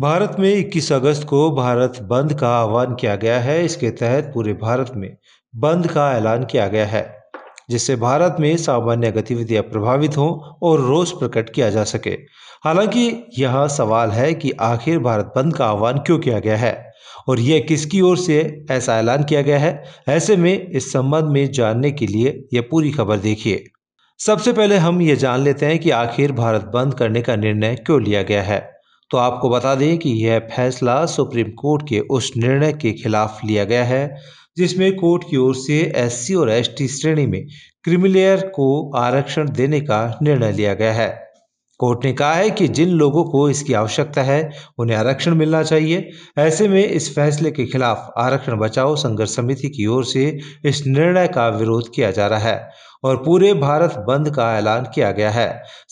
भारत में 21 अगस्त को भारत बंद का आह्वान किया गया है इसके तहत पूरे भारत में बंद का ऐलान किया गया है जिससे भारत में सामान्य गतिविधियां प्रभावित हों और रोष प्रकट किया जा सके हालांकि यह सवाल है कि आखिर भारत बंद का आह्वान क्यों किया गया है और यह किसकी ओर से ऐसा ऐलान किया गया है ऐसे में इस संबंध में जानने के लिए यह पूरी खबर देखिए सबसे पहले हम ये जान लेते हैं कि आखिर भारत बंद करने का निर्णय क्यों लिया गया है तो आपको बता दें कि यह फैसला सुप्रीम कोर्ट के उस निर्णय के खिलाफ लिया गया है जिसमें कोर्ट की ओर से एससी और एसटी श्रेणी में क्रिमिलेयर को आरक्षण देने का निर्णय लिया गया है कोर्ट ने कहा है कि जिन लोगों को इसकी आवश्यकता है उन्हें आरक्षण मिलना चाहिए ऐसे में इस फैसले के खिलाफ आरक्षण बचाओ संघर्ष समिति की ओर से इस निर्णय का विरोध किया जा रहा है और पूरे भारत बंद का ऐलान किया गया है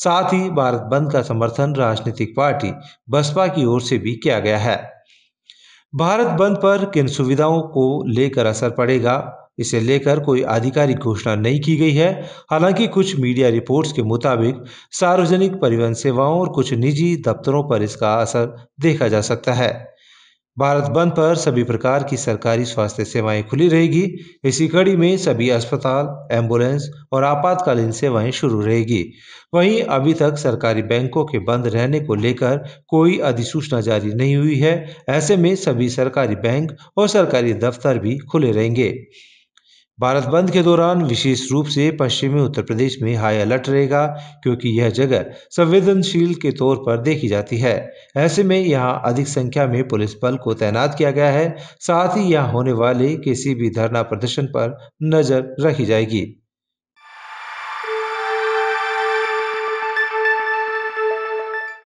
साथ ही भारत बंद का समर्थन राजनीतिक पार्टी बसपा की ओर से भी किया गया है भारत बंद पर किन सुविधाओं को लेकर असर पड़ेगा इसे लेकर कोई आधिकारिक घोषणा नहीं की गई है हालांकि कुछ मीडिया रिपोर्ट्स के मुताबिक सार्वजनिक परिवहन सेवाओं और कुछ निजी दफ्तरों पर इसका असर देखा जा सकता है भारत बंद पर सभी प्रकार की सरकारी स्वास्थ्य सेवाएं खुली रहेगी इसी कड़ी में सभी अस्पताल एम्बुलेंस और आपातकालीन सेवाएं शुरू रहेगी वहीं अभी तक सरकारी बैंकों के बंद रहने को लेकर कोई अधिसूचना जारी नहीं हुई है ऐसे में सभी सरकारी बैंक और सरकारी दफ्तर भी खुले रहेंगे भारत बंद के दौरान विशेष रूप से पश्चिमी उत्तर प्रदेश में हाई अलर्ट रहेगा क्योंकि यह जगह संवेदनशील के तौर पर देखी जाती है ऐसे में यहां अधिक संख्या में पुलिस बल को तैनात किया गया है साथ ही यहां होने वाले किसी भी धरना प्रदर्शन पर नजर रखी जाएगी